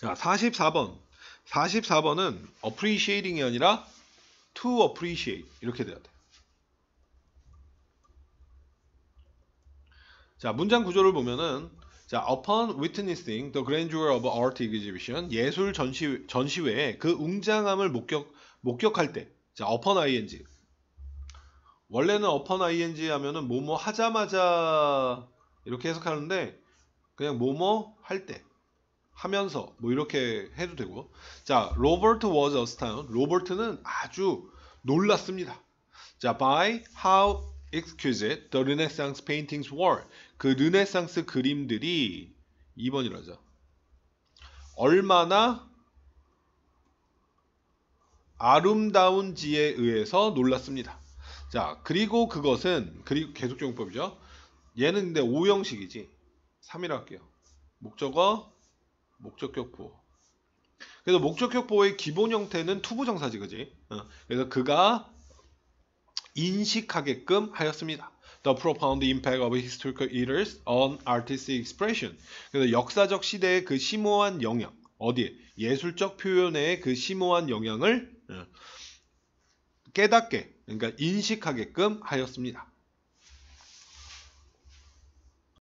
자, 44번. 44번은 appreciating이 아니라 to appreciate 이렇게 돼야 돼. 자, 문장 구조를 보면은 자, upon witnessing the grandeur of art exhibition 예술 전시 전시회에 그 웅장함을 목격 목격할 때 자, upon ing 원래는 upon ing 하면은 뭐 뭐 하자마자 이렇게 해석하는데 그냥 뭐 뭐 할때 하면서 뭐 이렇게 해도 되고 자 로버트 was astounded 로버트는 아주 놀랐습니다 자 by how exquisite the renaissance paintings were 그 르네상스 그림들이 2번이라죠 얼마나 아름다운지에 의해서 놀랐습니다 자 그리고 그것은 그리고 계속적용법이죠 얘는 근데 5형식이지 3이라 할게요 목적어 목적격부. 그래서 목적격부의 기본 형태는 투부정사지 그지? 어. 그래서 그가 인식하게끔 하였습니다. The profound impact of historical eaters on artistic expression. 그래서 역사적 시대의 그 심오한 영향 어디에 예술적 표현의 그 심오한 영향을 어, 깨닫게 그러니까 인식하게끔 하였습니다.